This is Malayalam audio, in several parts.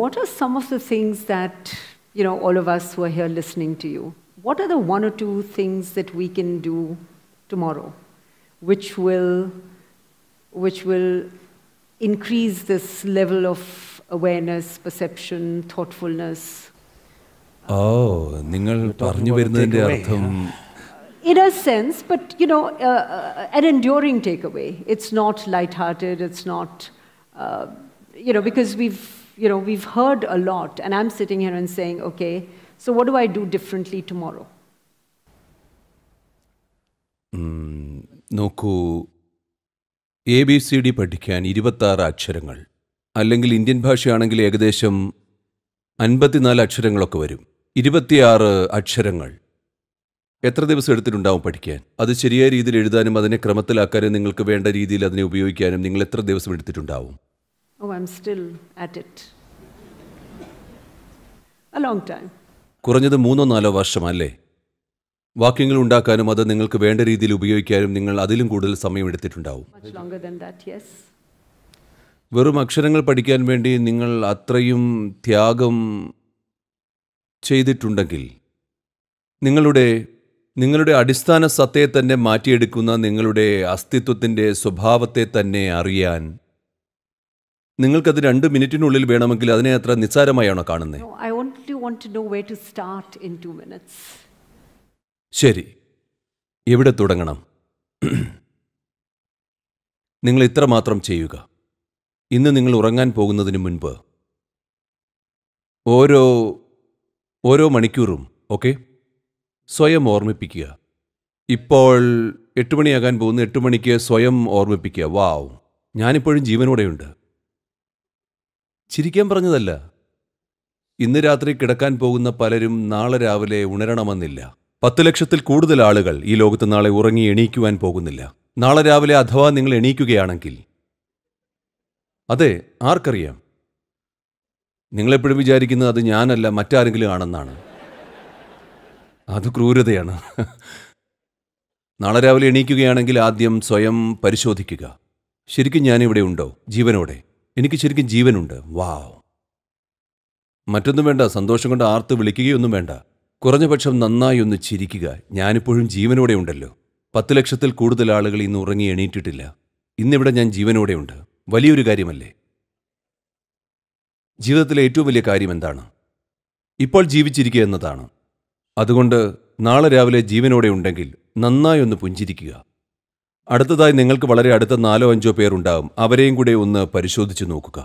what are some of the things that, you know, all of us who are here listening to you, what are the one or two things that we can do tomorrow which will, which will increase this level of awareness, perception, thoughtfulness? Oh, നിങ്ങൾ പറഞ്ഞു in a sense, but you know, uh, uh, an enduring takeaway. It's not light-hearted. It's not, uh, you know, because we've you know, we've heard a lot, and I'm sitting here and saying, okay, so what do I do differently tomorrow? Hmm, നോക്കൂ എ ബി സി ഡി പഠിക്കാൻ ഇരുപത്താറ് അക്ഷരങ്ങൾ അല്ലെങ്കിൽ ഇന്ത്യൻ ഭാഷയാണെങ്കിൽ ഏകദേശം അൻപത്തിനാല് അക്ഷരങ്ങളൊക്കെ വരും ഇരുപത്തിയാറ് അക്ഷരങ്ങൾ എത്ര ദിവസം എടുത്തിട്ടുണ്ടാവും പഠിക്കാൻ അത് ശരിയായ രീതിയിൽ എഴുതാനും അതിനെ ക്രമത്തിലാക്കാനും നിങ്ങൾക്ക് വേണ്ട രീതിയിൽ അതിനെ ഉപയോഗിക്കാനും നിങ്ങൾ എത്ര ദിവസം എടുത്തിട്ടുണ്ടാവും Oh, കുറഞ്ഞത് മൂന്നോ നാലോ വർഷമല്ലേ വാക്യങ്ങൾ ഉണ്ടാക്കാനും അത് നിങ്ങൾക്ക് വേണ്ട രീതിയിൽ ഉപയോഗിക്കാനും നിങ്ങൾ അതിലും കൂടുതൽ സമയം എടുത്തിട്ടുണ്ടാവും വെറും അക്ഷരങ്ങൾ പഠിക്കാൻ വേണ്ടി നിങ്ങൾ അത്രയും ത്യാഗം ചെയ്തിട്ടുണ്ടെങ്കിൽ നിങ്ങളുടെ നിങ്ങളുടെ അടിസ്ഥാന സത്തയെ തന്നെ മാറ്റിയെടുക്കുന്ന നിങ്ങളുടെ അസ്തിത്വത്തിൻ്റെ സ്വഭാവത്തെ തന്നെ അറിയാൻ നിങ്ങൾക്കത് രണ്ട് മിനിറ്റിനുള്ളിൽ വേണമെങ്കിൽ അതിനെ അത്ര നിസ്സാരമായാണോ കാണുന്നത് ശരി എവിടെ തുടങ്ങണം നിങ്ങൾ ഇത്ര മാത്രം ചെയ്യുക ഇന്ന് നിങ്ങൾ ഉറങ്ങാൻ പോകുന്നതിന് മുൻപ് ഓരോ ഓരോ മണിക്കൂറും ഓക്കെ സ്വയം ഓർമ്മിപ്പിക്കുക ഇപ്പോൾ എട്ട് മണിയാകാൻ പോകുന്ന എട്ട് മണിക്ക് സ്വയം ഓർമ്മിപ്പിക്കുക വാവ് ഞാനിപ്പോഴും ജീവനോടെയുണ്ട് ചിരിക്കാൻ പറഞ്ഞതല്ല ഇന്ന് രാത്രി കിടക്കാൻ പോകുന്ന പലരും നാളെ രാവിലെ ഉണരണമെന്നില്ല പത്ത് ലക്ഷത്തിൽ കൂടുതൽ ആളുകൾ ഈ ലോകത്ത് നാളെ ഉറങ്ങി എണീക്കുവാൻ പോകുന്നില്ല നാളെ രാവിലെ അഥവാ നിങ്ങൾ എണീക്കുകയാണെങ്കിൽ അതെ ആർക്കറിയാം നിങ്ങളെപ്പോഴും വിചാരിക്കുന്നത് അത് ഞാനല്ല മറ്റാരെങ്കിലും ആണെന്നാണ് അത് ക്രൂരതയാണ് നാളെ രാവിലെ എണീക്കുകയാണെങ്കിൽ ആദ്യം സ്വയം പരിശോധിക്കുക ശരിക്കും ഞാനിവിടെ ഉണ്ടോ ജീവനോടെ എനിക്ക് ശരിക്കും ജീവനുണ്ട് വാവ് മറ്റൊന്നും വേണ്ട സന്തോഷം കൊണ്ട് ആർത്ത് വിളിക്കുകയൊന്നും വേണ്ട കുറഞ്ഞ പക്ഷം നന്നായി ഒന്ന് ചിരിക്കുക ഞാനിപ്പോഴും ജീവനോടെ ഉണ്ടല്ലോ പത്ത് ലക്ഷത്തിൽ കൂടുതൽ ആളുകൾ ഇന്ന് ഉറങ്ങി എണീറ്റിട്ടില്ല ഇന്നിവിടെ ഞാൻ ജീവനോടെ ഉണ്ട് വലിയൊരു കാര്യമല്ലേ ജീവിതത്തിലെ ഏറ്റവും വലിയ കാര്യം എന്താണ് ഇപ്പോൾ ജീവിച്ചിരിക്കുക എന്നതാണ് അതുകൊണ്ട് നാളെ രാവിലെ ജീവനോടെ ഉണ്ടെങ്കിൽ നന്നായി ഒന്ന് പുഞ്ചിരിക്കുക അടുത്തതായി നിങ്ങൾക്ക് വളരെ അടുത്ത നാലോ അഞ്ചോ പേരുണ്ടാവും അവരെയും കൂടെ ഒന്ന് പരിശോധിച്ച് നോക്കുക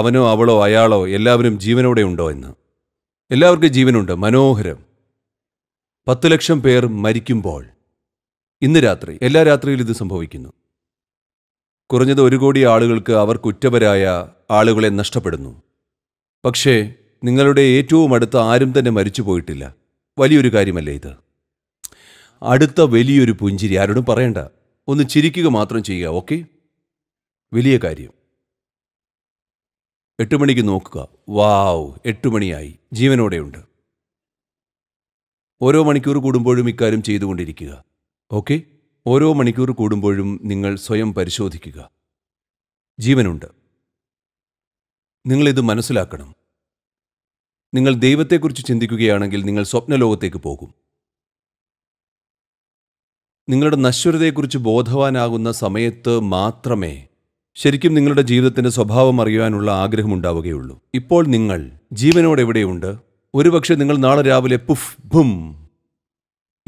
അവനോ അവളോ അയാളോ എല്ലാവരും ജീവനോടെ ഉണ്ടോ എന്ന് എല്ലാവർക്കും ജീവനുണ്ട് മനോഹരം പത്തു ലക്ഷം പേർ മരിക്കുമ്പോൾ ഇന്ന് രാത്രി എല്ലാ രാത്രിയിലും ഇത് സംഭവിക്കുന്നു കുറഞ്ഞത് ഒരു കോടി ആളുകൾക്ക് അവർ കുറ്റവരായ ആളുകളെ നഷ്ടപ്പെടുന്നു പക്ഷേ നിങ്ങളുടെ ഏറ്റവും അടുത്ത ആരും തന്നെ മരിച്ചു പോയിട്ടില്ല വലിയൊരു കാര്യമല്ലേ ഇത് അടുത്ത വലിയൊരു പുഞ്ചിരി ആരോടും പറയണ്ട ഒന്ന് ചിരിക്കുക മാത്രം ചെയ്യുക ഓക്കെ വലിയ കാര്യം എട്ട് മണിക്ക് നോക്കുക വാവ് എട്ട് മണിയായി ജീവനോടെയുണ്ട് ഓരോ മണിക്കൂർ കൂടുമ്പോഴും ഇക്കാര്യം ചെയ്തുകൊണ്ടിരിക്കുക ഓക്കെ ഓരോ മണിക്കൂർ കൂടുമ്പോഴും നിങ്ങൾ സ്വയം പരിശോധിക്കുക ജീവനുണ്ട് നിങ്ങളിത് മനസ്സിലാക്കണം നിങ്ങൾ ദൈവത്തെക്കുറിച്ച് ചിന്തിക്കുകയാണെങ്കിൽ നിങ്ങൾ സ്വപ്നലോകത്തേക്ക് പോകും നിങ്ങളുടെ നശ്വരതയെക്കുറിച്ച് ബോധവാനാകുന്ന സമയത്ത് മാത്രമേ ശരിക്കും നിങ്ങളുടെ ജീവിതത്തിൻ്റെ സ്വഭാവം അറിയുവാനുള്ള ആഗ്രഹമുണ്ടാവുകയുള്ളൂ ഇപ്പോൾ നിങ്ങൾ ജീവനോട് എവിടെയുണ്ട് ഒരുപക്ഷെ നിങ്ങൾ നാളെ രാവിലെ പുഫ് ഭും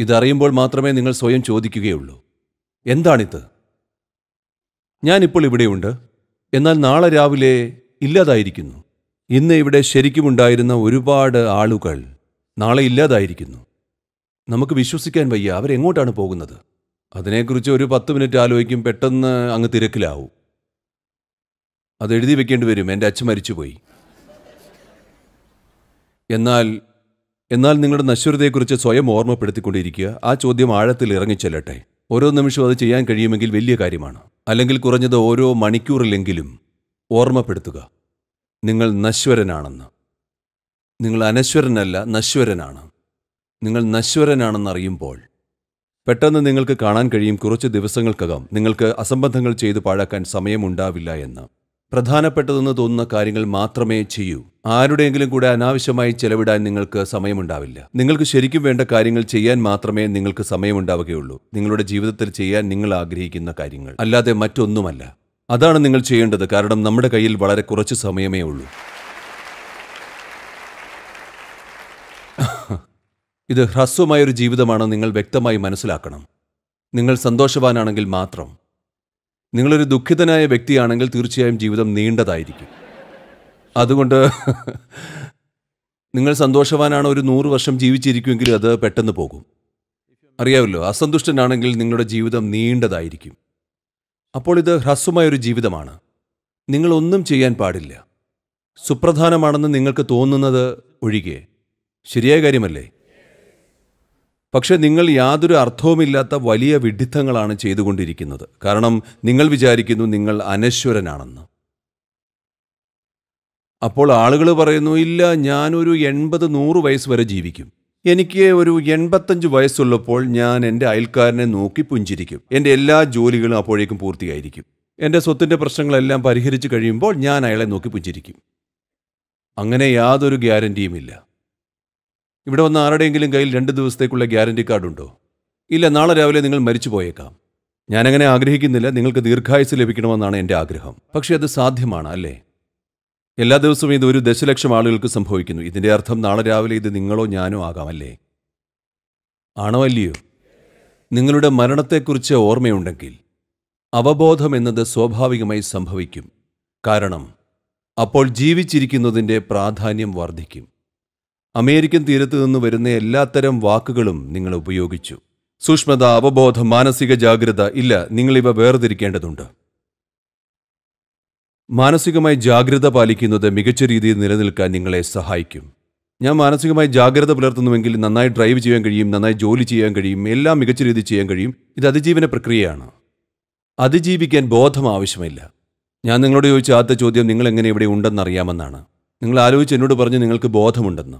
ഇതറിയുമ്പോൾ മാത്രമേ നിങ്ങൾ സ്വയം ചോദിക്കുകയുള്ളൂ എന്താണിത് ഞാനിപ്പോൾ ഇവിടെയുണ്ട് എന്നാൽ നാളെ രാവിലെ ഇല്ലാതായിരിക്കുന്നു ഇന്ന് ഇവിടെ ശരിക്കുമുണ്ടായിരുന്ന ഒരുപാട് ആളുകൾ നാളെ ഇല്ലാതായിരിക്കുന്നു നമുക്ക് വിശ്വസിക്കാൻ വയ്യ അവരെങ്ങോട്ടാണ് പോകുന്നത് അതിനെക്കുറിച്ച് ഒരു പത്ത് മിനിറ്റ് ആലോചിക്കും പെട്ടെന്ന് അങ്ങ് തിരക്കിലാവും അത് എഴുതി വെക്കേണ്ടി വരും എൻ്റെ അച്ഛൻ മരിച്ചുപോയി എന്നാൽ എന്നാൽ നിങ്ങളുടെ നശ്വരതയെക്കുറിച്ച് സ്വയം ഓർമ്മപ്പെടുത്തിക്കൊണ്ടിരിക്കുക ആ ചോദ്യം ആഴത്തിൽ ഇറങ്ങിച്ചെല്ലട്ടെ ഓരോ നിമിഷവും അത് ചെയ്യാൻ കഴിയുമെങ്കിൽ വലിയ കാര്യമാണ് അല്ലെങ്കിൽ കുറഞ്ഞത് ഓരോ മണിക്കൂറിലെങ്കിലും ഓർമ്മപ്പെടുത്തുക നിങ്ങൾ നശ്വരനാണെന്ന് നിങ്ങൾ അനശ്വരനല്ല നശ്വരനാണ് നിങ്ങൾ നശ്വരനാണെന്നറിയുമ്പോൾ പെട്ടെന്ന് നിങ്ങൾക്ക് കാണാൻ കഴിയും കുറച്ച് ദിവസങ്ങൾക്കകം നിങ്ങൾക്ക് അസംബന്ധങ്ങൾ ചെയ്ത് പാഴാക്കാൻ സമയമുണ്ടാവില്ല എന്ന് പ്രധാനപ്പെട്ടതെന്ന് തോന്നുന്ന കാര്യങ്ങൾ മാത്രമേ ചെയ്യൂ ആരുടെയെങ്കിലും കൂടെ അനാവശ്യമായി ചെലവിടാൻ നിങ്ങൾക്ക് സമയമുണ്ടാവില്ല നിങ്ങൾക്ക് ശരിക്കും വേണ്ട കാര്യങ്ങൾ ചെയ്യാൻ മാത്രമേ നിങ്ങൾക്ക് സമയമുണ്ടാവുകയുള്ളൂ നിങ്ങളുടെ ജീവിതത്തിൽ ചെയ്യാൻ നിങ്ങൾ ആഗ്രഹിക്കുന്ന കാര്യങ്ങൾ അല്ലാതെ മറ്റൊന്നുമല്ല അതാണ് നിങ്ങൾ ചെയ്യേണ്ടത് കാരണം നമ്മുടെ കയ്യിൽ വളരെ കുറച്ച് സമയമേ ഉള്ളൂ ഇത് ഹ്രസ്വമായൊരു ജീവിതമാണ് നിങ്ങൾ വ്യക്തമായി മനസ്സിലാക്കണം നിങ്ങൾ സന്തോഷവാനാണെങ്കിൽ മാത്രം നിങ്ങളൊരു ദുഃഖിതനായ വ്യക്തിയാണെങ്കിൽ തീർച്ചയായും ജീവിതം നീണ്ടതായിരിക്കും അതുകൊണ്ട് നിങ്ങൾ സന്തോഷവാനാണ് ഒരു നൂറ് വർഷം ജീവിച്ചിരിക്കുമെങ്കിൽ അത് പെട്ടെന്ന് പോകും അറിയാമല്ലോ അസന്തുഷ്ടനാണെങ്കിൽ നിങ്ങളുടെ ജീവിതം നീണ്ടതായിരിക്കും അപ്പോൾ ഇത് ഹ്രസ്വമായൊരു ജീവിതമാണ് നിങ്ങളൊന്നും ചെയ്യാൻ പാടില്ല സുപ്രധാനമാണെന്ന് നിങ്ങൾക്ക് തോന്നുന്നത് ഒഴികെ ശരിയായ കാര്യമല്ലേ പക്ഷേ നിങ്ങൾ യാതൊരു അർത്ഥവുമില്ലാത്ത വലിയ വിഡിത്തങ്ങളാണ് ചെയ്തുകൊണ്ടിരിക്കുന്നത് കാരണം നിങ്ങൾ വിചാരിക്കുന്നു നിങ്ങൾ അനശ്വരനാണെന്ന് അപ്പോൾ ആളുകൾ പറയുന്നു ഇല്ല ഞാനൊരു എൺപത് നൂറ് വയസ്സ് വരെ ജീവിക്കും എനിക്ക് ഒരു എൺപത്തഞ്ച് വയസ്സുള്ളപ്പോൾ ഞാൻ എൻ്റെ അയൽക്കാരനെ നോക്കി പുഞ്ചിരിക്കും എൻ്റെ എല്ലാ ജോലികളും അപ്പോഴേക്കും പൂർത്തിയായിരിക്കും എൻ്റെ സ്വത്തിൻ്റെ പ്രശ്നങ്ങളെല്ലാം പരിഹരിച്ചു കഴിയുമ്പോൾ ഞാൻ അയാളെ നോക്കി പുഞ്ചിരിക്കും അങ്ങനെ യാതൊരു ഗ്യാരൻറ്റിയുമില്ല ഇവിടെ വന്ന ആരുടെയെങ്കിലും കയ്യിൽ രണ്ട് ദിവസത്തേക്കുള്ള ഗ്യാരണ്ടി കാർഡുണ്ടോ ഇല്ല നാളെ രാവിലെ നിങ്ങൾ മരിച്ചു പോയേക്കാം ഞാനങ്ങനെ ആഗ്രഹിക്കുന്നില്ല നിങ്ങൾക്ക് ദീർഘായുസ് ലഭിക്കണമെന്നാണ് എൻ്റെ ആഗ്രഹം പക്ഷേ അത് സാധ്യമാണ് അല്ലേ എല്ലാ ദിവസവും ഇത് ഒരു ദശലക്ഷം ആളുകൾക്ക് സംഭവിക്കുന്നു ഇതിൻ്റെ അർത്ഥം നാളെ രാവിലെ ഇത് നിങ്ങളോ ഞാനോ ആകാം അല്ലേ ആണോ അല്ലയോ നിങ്ങളുടെ മരണത്തെക്കുറിച്ച് ഓർമ്മയുണ്ടെങ്കിൽ അവബോധം എന്നത് സ്വാഭാവികമായി സംഭവിക്കും കാരണം അപ്പോൾ ജീവിച്ചിരിക്കുന്നതിൻ്റെ പ്രാധാന്യം വർദ്ധിക്കും അമേരിക്കൻ തീരത്തു നിന്ന് വരുന്ന എല്ലാത്തരം വാക്കുകളും നിങ്ങൾ ഉപയോഗിച്ചു സൂക്ഷ്മത അവബോധം മാനസിക ജാഗ്രത ഇല്ല നിങ്ങൾ ഇവ വേർതിരിക്കേണ്ടതുണ്ട് മാനസികമായി ജാഗ്രത പാലിക്കുന്നത് മികച്ച രീതിയിൽ നിലനിൽക്കാൻ നിങ്ങളെ സഹായിക്കും ഞാൻ മാനസികമായി ജാഗ്രത പുലർത്തുന്നുവെങ്കിൽ നന്നായി ഡ്രൈവ് ചെയ്യാൻ കഴിയും നന്നായി ജോലി ചെയ്യാൻ കഴിയും എല്ലാം മികച്ച രീതിയിൽ ചെയ്യാൻ കഴിയും ഇത് അതിജീവന പ്രക്രിയയാണ് അതിജീവിക്കാൻ ബോധം ആവശ്യമില്ല ഞാൻ നിങ്ങളോട് ചോദിച്ച ആദ്യത്തെ ചോദ്യം നിങ്ങൾ എങ്ങനെ ഇവിടെ ഉണ്ടെന്നറിയാമെന്നാണ് നിങ്ങൾ ആലോചിച്ച് എന്നോട് പറഞ്ഞ് നിങ്ങൾക്ക് ബോധമുണ്ടെന്ന്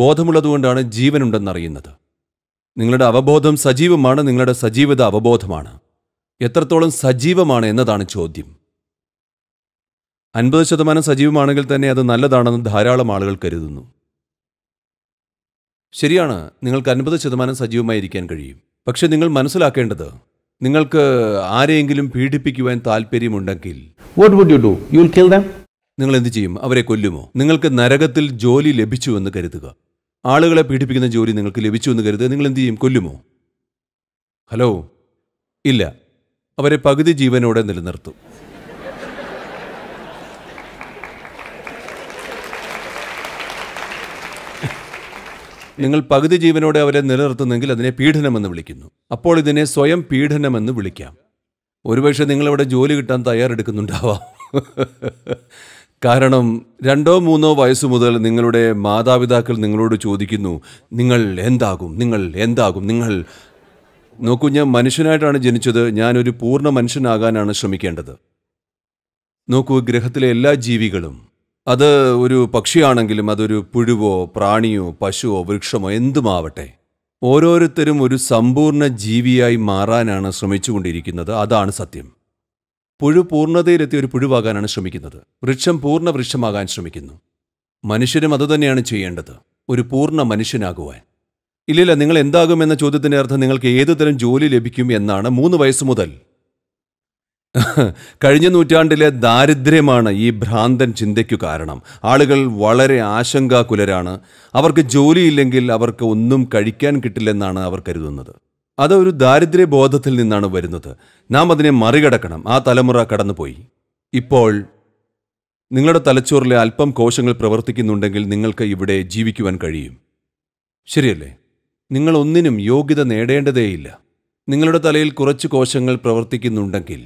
ബോധമുള്ളതുകൊണ്ടാണ് ജീവനുണ്ടെന്നറിയുന്നത് നിങ്ങളുടെ അവബോധം സജീവമാണ് നിങ്ങളുടെ സജീവത അവബോധമാണ് എത്രത്തോളം സജീവമാണ് എന്നതാണ് ചോദ്യം അൻപത് ശതമാനം സജീവമാണെങ്കിൽ തന്നെ അത് നല്ലതാണെന്ന് ധാരാളം ആളുകൾ കരുതുന്നു ശരിയാണ് നിങ്ങൾക്ക് അൻപത് ശതമാനം സജീവമായിരിക്കാൻ കഴിയും പക്ഷേ നിങ്ങൾ മനസ്സിലാക്കേണ്ടത് നിങ്ങൾക്ക് ആരെയെങ്കിലും പീഡിപ്പിക്കുവാൻ താല്പര്യമുണ്ടെങ്കിൽ what would you do you will kill them നിങ്ങൾ എന്ത് ചെയ്യും അവരെ കൊല്ലുമോ നിങ്ങൾക്ക് നരകത്തിൽ ജോലി ലഭിച്ചു എന്ന് കരുതുക ആളുകളെ പീഡിപ്പിക്കുന്ന ജോലി നിങ്ങൾക്ക് ലഭിച്ചു എന്ന് കരുതുക നിങ്ങൾ എന്ത് ചെയ്യും കൊല്ലുമോ ഹലോ ഇല്ല അവരെ പകുതി ജീവനോടെ നിലനിർത്തും നിങ്ങൾ പകുതി ജീവനോടെ അവരെ നിലനിർത്തുന്നെങ്കിൽ അതിനെ പീഡനമെന്ന് വിളിക്കുന്നു അപ്പോൾ ഇതിനെ സ്വയം പീഡനമെന്ന് വിളിക്കാം ഒരുപക്ഷെ നിങ്ങളവിടെ ജോലി കിട്ടാൻ തയ്യാറെടുക്കുന്നുണ്ടാവാം കാരണം രണ്ടോ മൂന്നോ വയസ്സ് മുതൽ നിങ്ങളുടെ മാതാപിതാക്കൾ നിങ്ങളോട് ചോദിക്കുന്നു നിങ്ങൾ എന്താകും നിങ്ങൾ എന്താകും നിങ്ങൾ നോക്കൂ ഞാൻ മനുഷ്യനായിട്ടാണ് ജനിച്ചത് ഞാനൊരു പൂർണ്ണ മനുഷ്യനാകാനാണ് ശ്രമിക്കേണ്ടത് നോക്കൂ ഗ്രഹത്തിലെ എല്ലാ ജീവികളും അത് ഒരു പക്ഷിയാണെങ്കിലും അതൊരു പുഴുവോ പ്രാണിയോ പശുവോ വൃക്ഷമോ എന്തുമാവട്ടെ ഓരോരുത്തരും ഒരു സമ്പൂർണ്ണ ജീവിയായി മാറാനാണ് ശ്രമിച്ചുകൊണ്ടിരിക്കുന്നത് അതാണ് സത്യം പുഴു പൂർണ്ണതയിലെത്തി ഒരു പുഴുവാകാനാണ് ശ്രമിക്കുന്നത് വൃക്ഷം പൂർണ്ണ വൃക്ഷമാകാൻ ശ്രമിക്കുന്നു മനുഷ്യരും അതുതന്നെയാണ് ചെയ്യേണ്ടത് ഒരു പൂർണ്ണ മനുഷ്യനാകുവാൻ ഇല്ലില്ല നിങ്ങൾ എന്താകും എന്ന ചോദ്യത്തിൻ്റെ അർത്ഥം നിങ്ങൾക്ക് ഏതുതരം ജോലി ലഭിക്കും എന്നാണ് മൂന്ന് വയസ്സ് മുതൽ കഴിഞ്ഞ നൂറ്റാണ്ടിലെ ദാരിദ്ര്യമാണ് ഈ ഭ്രാന്തൻ ചിന്തയ്ക്കു കാരണം ആളുകൾ വളരെ ആശങ്കാകുലരാണ് അവർക്ക് ജോലിയില്ലെങ്കിൽ അവർക്ക് ഒന്നും കഴിക്കാൻ കിട്ടില്ലെന്നാണ് അവർ കരുതുന്നത് അതൊരു ദാരിദ്ര്യബോധത്തിൽ നിന്നാണ് വരുന്നത് നാം അതിനെ മറികടക്കണം ആ തലമുറ കടന്നുപോയി ഇപ്പോൾ നിങ്ങളുടെ തലച്ചോറിലെ അല്പം കോശങ്ങൾ പ്രവർത്തിക്കുന്നുണ്ടെങ്കിൽ നിങ്ങൾക്ക് ഇവിടെ ജീവിക്കുവാൻ കഴിയും ശരിയല്ലേ നിങ്ങൾ ഒന്നിനും യോഗ്യത നേടേണ്ടതേയില്ല നിങ്ങളുടെ തലയിൽ കുറച്ച് കോശങ്ങൾ പ്രവർത്തിക്കുന്നുണ്ടെങ്കിൽ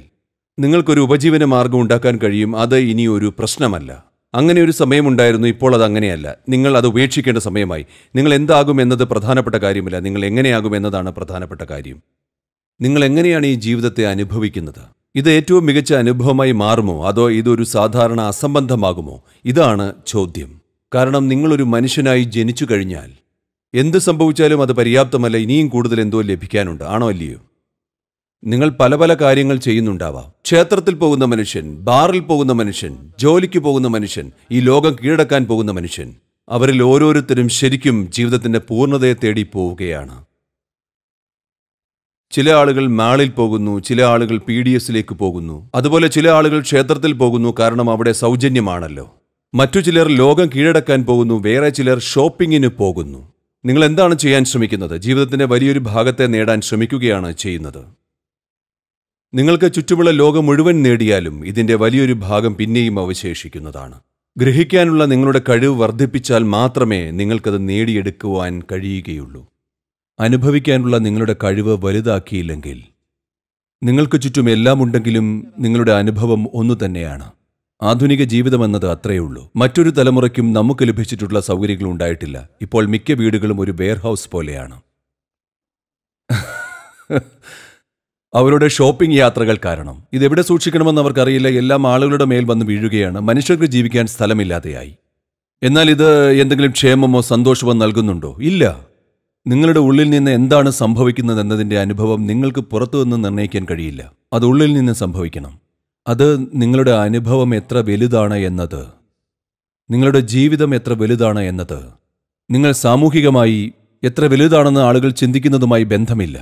നിങ്ങൾക്കൊരു ഉപജീവന മാർഗം ഉണ്ടാക്കാൻ കഴിയും അത് ഇനിയൊരു പ്രശ്നമല്ല അങ്ങനെ ഒരു സമയമുണ്ടായിരുന്നു ഇപ്പോൾ അത് അങ്ങനെയല്ല നിങ്ങൾ അത് ഉപേക്ഷിക്കേണ്ട സമയമായി നിങ്ങൾ എന്താകും എന്നത് പ്രധാനപ്പെട്ട കാര്യമില്ല നിങ്ങൾ എങ്ങനെയാകും എന്നതാണ് പ്രധാനപ്പെട്ട കാര്യം നിങ്ങൾ എങ്ങനെയാണ് ഈ ജീവിതത്തെ അനുഭവിക്കുന്നത് ഇത് ഏറ്റവും മികച്ച അനുഭവമായി മാറുമോ അതോ ഇതൊരു സാധാരണ അസംബന്ധമാകുമോ ഇതാണ് ചോദ്യം കാരണം നിങ്ങളൊരു മനുഷ്യനായി ജനിച്ചു കഴിഞ്ഞാൽ എന്ത് സംഭവിച്ചാലും അത് പര്യാപ്തമല്ല ഇനിയും കൂടുതൽ എന്തോ ലഭിക്കാനുണ്ട് ആണോ അല്ലയോ നിങ്ങൾ പല പല കാര്യങ്ങൾ ചെയ്യുന്നുണ്ടാവാം ക്ഷേത്രത്തിൽ പോകുന്ന മനുഷ്യൻ ബാറിൽ പോകുന്ന മനുഷ്യൻ ജോലിക്ക് പോകുന്ന മനുഷ്യൻ ഈ ലോകം കീഴടക്കാൻ പോകുന്ന മനുഷ്യൻ അവരിൽ ഓരോരുത്തരും ശരിക്കും ജീവിതത്തിന്റെ പൂർണ്ണതയെ തേടി പോവുകയാണ് ചില ആളുകൾ മാളിൽ പോകുന്നു ചില ആളുകൾ പി ഡി എസിലേക്ക് പോകുന്നു അതുപോലെ ചില ആളുകൾ ക്ഷേത്രത്തിൽ പോകുന്നു കാരണം അവിടെ സൗജന്യമാണല്ലോ മറ്റു ചിലർ ലോകം കീഴടക്കാൻ പോകുന്നു വേറെ ചിലർ ഷോപ്പിങ്ങിന് പോകുന്നു നിങ്ങൾ എന്താണ് ചെയ്യാൻ ശ്രമിക്കുന്നത് ജീവിതത്തിന്റെ വലിയൊരു ഭാഗത്തെ നേടാൻ ശ്രമിക്കുകയാണ് ചെയ്യുന്നത് നിങ്ങൾക്ക് ചുറ്റുമുള്ള ലോകം മുഴുവൻ നേടിയാലും ഇതിൻ്റെ വലിയൊരു ഭാഗം പിന്നെയും അവശേഷിക്കുന്നതാണ് ഗ്രഹിക്കാനുള്ള നിങ്ങളുടെ കഴിവ് വർദ്ധിപ്പിച്ചാൽ മാത്രമേ നിങ്ങൾക്കത് നേടിയെടുക്കുവാൻ കഴിയുകയുള്ളൂ അനുഭവിക്കാനുള്ള നിങ്ങളുടെ കഴിവ് വലുതാക്കിയില്ലെങ്കിൽ നിങ്ങൾക്ക് ചുറ്റും എല്ലാമുണ്ടെങ്കിലും നിങ്ങളുടെ അനുഭവം ഒന്നു തന്നെയാണ് ആധുനിക ജീവിതമെന്നത് അത്രയുള്ളൂ മറ്റൊരു തലമുറയ്ക്കും നമുക്ക് ലഭിച്ചിട്ടുള്ള സൗകര്യങ്ങൾ ഉണ്ടായിട്ടില്ല ഇപ്പോൾ മിക്ക വീടുകളും ഒരു വെയർഹൗസ് പോലെയാണ് അവരുടെ ഷോപ്പിംഗ് യാത്രകൾ കാരണം ഇത് എവിടെ സൂക്ഷിക്കണമെന്ന് അവർക്കറിയില്ല എല്ലാം ആളുകളുടെ മേൽ വന്ന് വീഴുകയാണ് മനുഷ്യർക്ക് ജീവിക്കാൻ സ്ഥലമില്ലാതെയായി എന്നാൽ ഇത് എന്തെങ്കിലും ക്ഷേമമോ സന്തോഷമോ നൽകുന്നുണ്ടോ ഇല്ല നിങ്ങളുടെ ഉള്ളിൽ നിന്ന് എന്താണ് സംഭവിക്കുന്നത് എന്നതിൻ്റെ അനുഭവം നിങ്ങൾക്ക് പുറത്തുനിന്ന് നിർണ്ണയിക്കാൻ കഴിയില്ല അത് ഉള്ളിൽ നിന്ന് സംഭവിക്കണം അത് നിങ്ങളുടെ അനുഭവം എത്ര വലുതാണ് എന്നത് നിങ്ങളുടെ ജീവിതം എത്ര വലുതാണ് എന്നത് നിങ്ങൾ സാമൂഹികമായി എത്ര വലുതാണെന്ന് ആളുകൾ ചിന്തിക്കുന്നതുമായി ബന്ധമില്ല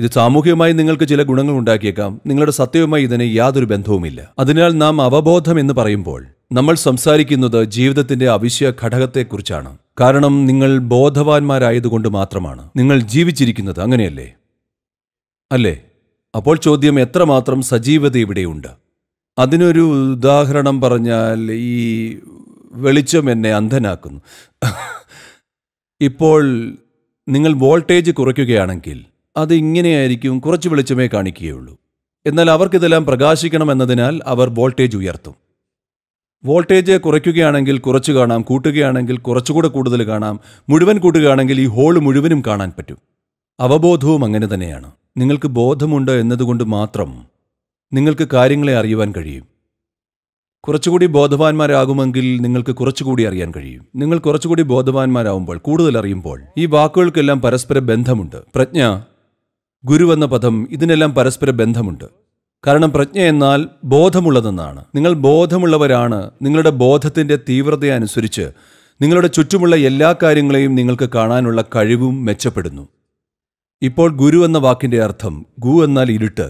ഇത് സാമൂഹികമായി നിങ്ങൾക്ക് ചില ഗുണങ്ങൾ ഉണ്ടാക്കിയേക്കാം നിങ്ങളുടെ സത്യവുമായി ഇതിന് യാതൊരു ബന്ധവുമില്ല അതിനാൽ നാം അവബോധം എന്ന് പറയുമ്പോൾ നമ്മൾ സംസാരിക്കുന്നത് ജീവിതത്തിന്റെ അവശ്യ ഘടകത്തെക്കുറിച്ചാണ് കാരണം നിങ്ങൾ ബോധവാന്മാരായതുകൊണ്ട് മാത്രമാണ് നിങ്ങൾ ജീവിച്ചിരിക്കുന്നത് അങ്ങനെയല്ലേ അല്ലേ അപ്പോൾ ചോദ്യം എത്രമാത്രം സജീവത ഇവിടെയുണ്ട് അതിനൊരു ഉദാഹരണം പറഞ്ഞാൽ ഈ വെളിച്ചം എന്നെ അന്ധനാക്കുന്നു ഇപ്പോൾ നിങ്ങൾ വോൾട്ടേജ് കുറയ്ക്കുകയാണെങ്കിൽ അതിങ്ങനെയായിരിക്കും കുറച്ച് വെളിച്ചമേ കാണിക്കുകയുള്ളൂ എന്നാൽ അവർക്കിതെല്ലാം പ്രകാശിക്കണമെന്നതിനാൽ അവർ വോൾട്ടേജ് ഉയർത്തും വോൾട്ടേജ് കുറയ്ക്കുകയാണെങ്കിൽ കുറച്ച് കാണാം കൂട്ടുകയാണെങ്കിൽ കുറച്ചുകൂടെ കൂടുതൽ കാണാം മുഴുവൻ കൂട്ടുകയാണെങ്കിൽ ഈ ഹോൾ മുഴുവനും കാണാൻ പറ്റും അവബോധവും അങ്ങനെ തന്നെയാണ് നിങ്ങൾക്ക് ബോധമുണ്ട് എന്നതുകൊണ്ട് മാത്രം നിങ്ങൾക്ക് കാര്യങ്ങളെ അറിയുവാൻ കഴിയും കുറച്ചുകൂടി ബോധവാന്മാരാകുമെങ്കിൽ നിങ്ങൾക്ക് കുറച്ചുകൂടി അറിയാൻ കഴിയും നിങ്ങൾ കുറച്ചുകൂടി ബോധവാന്മാരാകുമ്പോൾ കൂടുതൽ അറിയുമ്പോൾ ഈ വാക്കുകൾക്കെല്ലാം പരസ്പര ബന്ധമുണ്ട് പ്രജ്ഞ ഗുരുവെന്ന പദം ഇതിനെല്ലാം പരസ്പര ബന്ധമുണ്ട് കാരണം പ്രജ്ഞ എന്നാൽ ബോധമുള്ളതെന്നാണ് നിങ്ങൾ ബോധമുള്ളവരാണ് നിങ്ങളുടെ ബോധത്തിൻ്റെ തീവ്രത അനുസരിച്ച് നിങ്ങളുടെ ചുറ്റുമുള്ള എല്ലാ കാര്യങ്ങളെയും നിങ്ങൾക്ക് കാണാനുള്ള കഴിവും മെച്ചപ്പെടുന്നു ഇപ്പോൾ ഗുരു എന്ന വാക്കിൻ്റെ അർത്ഥം ഗു എന്നാൽ ഇരുട്ട്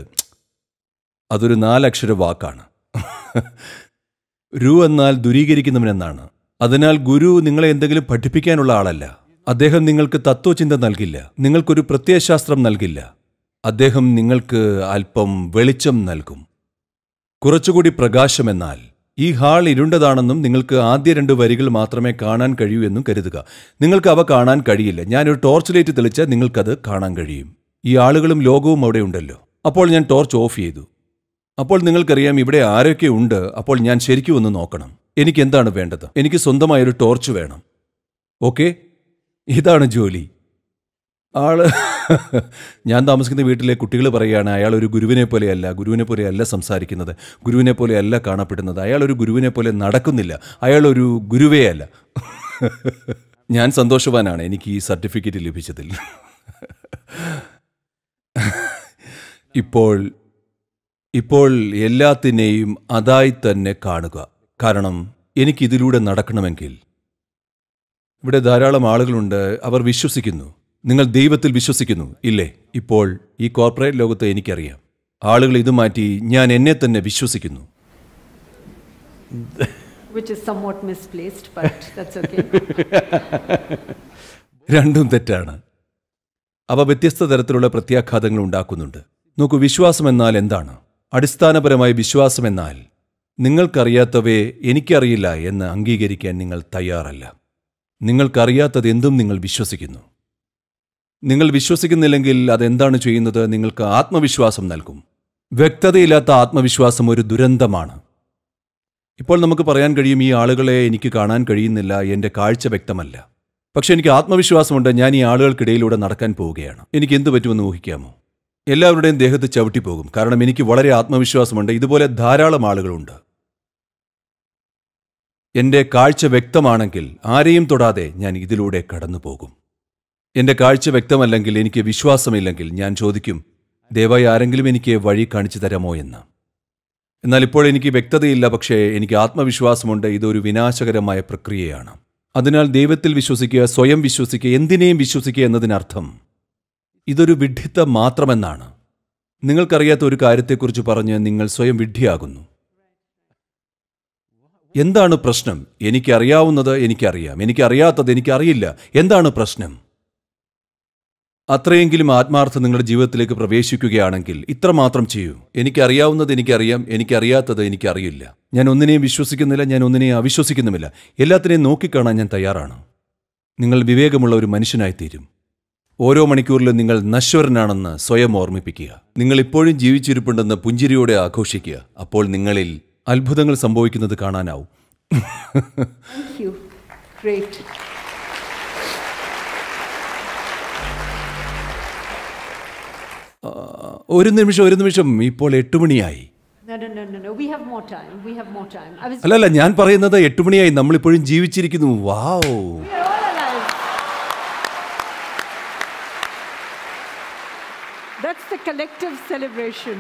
അതൊരു നാലക്ഷര വാക്കാണ് രു എന്നാൽ ദുരീകരിക്കുന്നവനെന്നാണ് അതിനാൽ ഗുരു നിങ്ങളെ എന്തെങ്കിലും പഠിപ്പിക്കാനുള്ള ആളല്ല അദ്ദേഹം നിങ്ങൾക്ക് തത്വചിന്ത നൽകില്ല നിങ്ങൾക്കൊരു പ്രത്യയശാസ്ത്രം നൽകില്ല അദ്ദേഹം നിങ്ങൾക്ക് അല്പം വെളിച്ചം നൽകും കുറച്ചുകൂടി പ്രകാശമെന്നാൽ ഈ ഹാൾ ഇരുണ്ടതാണെന്നും നിങ്ങൾക്ക് ആദ്യ രണ്ട് വരികൾ മാത്രമേ കാണാൻ കഴിയൂ എന്നും കരുതുക നിങ്ങൾക്ക് അവ കാണാൻ കഴിയില്ല ഞാനൊരു ടോർച്ച് ലൈറ്റ് തെളിച്ചാൽ നിങ്ങൾക്കത് കാണാൻ കഴിയും ഈ ആളുകളും ലോകവും അവിടെ ഉണ്ടല്ലോ അപ്പോൾ ഞാൻ ടോർച്ച് ഓഫ് ചെയ്തു അപ്പോൾ നിങ്ങൾക്കറിയാം ഇവിടെ ആരൊക്കെ ഉണ്ട് അപ്പോൾ ഞാൻ ശരിക്കും ഒന്ന് നോക്കണം എനിക്ക് എന്താണ് വേണ്ടത് എനിക്ക് സ്വന്തമായൊരു ടോർച്ച് വേണം ഓക്കെ ഇതാണ് ജോലി ആള് ഞാൻ താമസിക്കുന്ന വീട്ടിലെ കുട്ടികൾ പറയുകയാണ് അയാൾ ഒരു ഗുരുവിനെ പോലെയല്ല ഗുരുവിനെ പോലെയല്ല സംസാരിക്കുന്നത് ഗുരുവിനെ പോലെയല്ല കാണപ്പെടുന്നത് അയാൾ ഒരു ഗുരുവിനെ പോലെ നടക്കുന്നില്ല അയാൾ ഒരു ഗുരുവേ അല്ല ഞാൻ സന്തോഷവാനാണ് എനിക്ക് ഈ സർട്ടിഫിക്കറ്റ് ലഭിച്ചതിൽ ഇപ്പോൾ ഇപ്പോൾ എല്ലാത്തിനെയും അതായി തന്നെ കാണുക കാരണം എനിക്കിതിലൂടെ നടക്കണമെങ്കിൽ ഇവിടെ ധാരാളം ആളുകളുണ്ട് അവർ വിശ്വസിക്കുന്നു നിങ്ങൾ ദൈവത്തിൽ വിശ്വസിക്കുന്നു ഇല്ലേ ഇപ്പോൾ ഈ കോർപ്പറേറ്റ് ലോകത്ത് എനിക്കറിയാം ആളുകൾ ഇത് മാറ്റി ഞാൻ എന്നെ തന്നെ വിശ്വസിക്കുന്നു രണ്ടും തെറ്റാണ് അവ വ്യത്യസ്ത തരത്തിലുള്ള പ്രത്യാഘാതങ്ങൾ ഉണ്ടാക്കുന്നുണ്ട് നോക്കൂ വിശ്വാസം എന്നാൽ എന്താണ് അടിസ്ഥാനപരമായി വിശ്വാസം എന്നാൽ നിങ്ങൾക്കറിയാത്തവയെ എനിക്കറിയില്ല എന്ന് അംഗീകരിക്കാൻ നിങ്ങൾ തയ്യാറല്ല നിങ്ങൾക്കറിയാത്തത് എന്തും നിങ്ങൾ വിശ്വസിക്കുന്നു നിങ്ങൾ വിശ്വസിക്കുന്നില്ലെങ്കിൽ അതെന്താണ് ചെയ്യുന്നത് നിങ്ങൾക്ക് ആത്മവിശ്വാസം നൽകും വ്യക്തതയില്ലാത്ത ആത്മവിശ്വാസം ഒരു ദുരന്തമാണ് ഇപ്പോൾ നമുക്ക് പറയാൻ കഴിയും ഈ ആളുകളെ എനിക്ക് കാണാൻ കഴിയുന്നില്ല എൻ്റെ കാഴ്ച വ്യക്തമല്ല പക്ഷെ എനിക്ക് ആത്മവിശ്വാസമുണ്ട് ഞാൻ ഈ ആളുകൾക്കിടയിലൂടെ നടക്കാൻ പോവുകയാണ് എനിക്ക് എന്തു പറ്റുമെന്ന് ഊഹിക്കാമോ എല്ലാവരുടെയും ദേഹത്ത് പോകും കാരണം എനിക്ക് വളരെ ആത്മവിശ്വാസമുണ്ട് ഇതുപോലെ ധാരാളം ആളുകളുണ്ട് എൻ്റെ കാഴ്ച വ്യക്തമാണെങ്കിൽ ആരെയും തൊടാതെ ഞാൻ ഇതിലൂടെ കടന്നു പോകും എന്റെ കാഴ്ച വ്യക്തമല്ലെങ്കിൽ എനിക്ക് വിശ്വാസമില്ലെങ്കിൽ ഞാൻ ചോദിക്കും ദയവായി ആരെങ്കിലും എനിക്ക് വഴി കാണിച്ചു തരാമോ എന്ന് എന്നാൽ ഇപ്പോൾ എനിക്ക് വ്യക്തതയില്ല പക്ഷേ എനിക്ക് ആത്മവിശ്വാസമുണ്ട് ഇതൊരു വിനാശകരമായ പ്രക്രിയയാണ് അതിനാൽ ദൈവത്തിൽ വിശ്വസിക്കുക സ്വയം വിശ്വസിക്കുക എന്തിനേയും വിശ്വസിക്കുക എന്നതിനർത്ഥം ഇതൊരു വിഡ്ഢിത്ത മാത്രമെന്നാണ് നിങ്ങൾക്കറിയാത്ത ഒരു കാര്യത്തെക്കുറിച്ച് പറഞ്ഞ് നിങ്ങൾ സ്വയം വിഡ്ഢിയാകുന്നു എന്താണ് പ്രശ്നം എനിക്കറിയാവുന്നത് എനിക്കറിയാം എനിക്കറിയാത്തത് എനിക്കറിയില്ല എന്താണ് പ്രശ്നം അത്രയെങ്കിലും ആത്മാർത്ഥം നിങ്ങളുടെ ജീവിതത്തിലേക്ക് പ്രവേശിക്കുകയാണെങ്കിൽ ഇത്രമാത്രം ചെയ്യൂ എനിക്കറിയാവുന്നത് എനിക്കറിയാം എനിക്കറിയാത്തത് എനിക്കറിയില്ല ഞാൻ ഒന്നിനെയും വിശ്വസിക്കുന്നില്ല ഞാൻ ഒന്നിനെയും അവിശ്വസിക്കുന്നുമില്ല എല്ലാത്തിനെയും നോക്കിക്കാണാൻ ഞാൻ തയ്യാറാണ് നിങ്ങൾ വിവേകമുള്ള ഒരു മനുഷ്യനായി ഓരോ മണിക്കൂറിലും നിങ്ങൾ നശ്വരനാണെന്ന് സ്വയം ഓർമ്മിപ്പിക്കുക നിങ്ങൾ ഇപ്പോഴും ജീവിച്ചിരിപ്പുണ്ടെന്ന് പുഞ്ചിരിയോടെ ആഘോഷിക്കുക അപ്പോൾ നിങ്ങളിൽ അത്ഭുതങ്ങൾ സംഭവിക്കുന്നത് കാണാനാവും ഒരു നിമിഷം ഒരു നിമിഷം ഇപ്പോൾ എട്ട് മണിയായി അല്ലല്ല ഞാൻ പറയുന്നത് എട്ട് മണിയായി നമ്മൾ ഇപ്പോഴും ജീവിച്ചിരിക്കുന്നു വാവ് That's the collective celebration.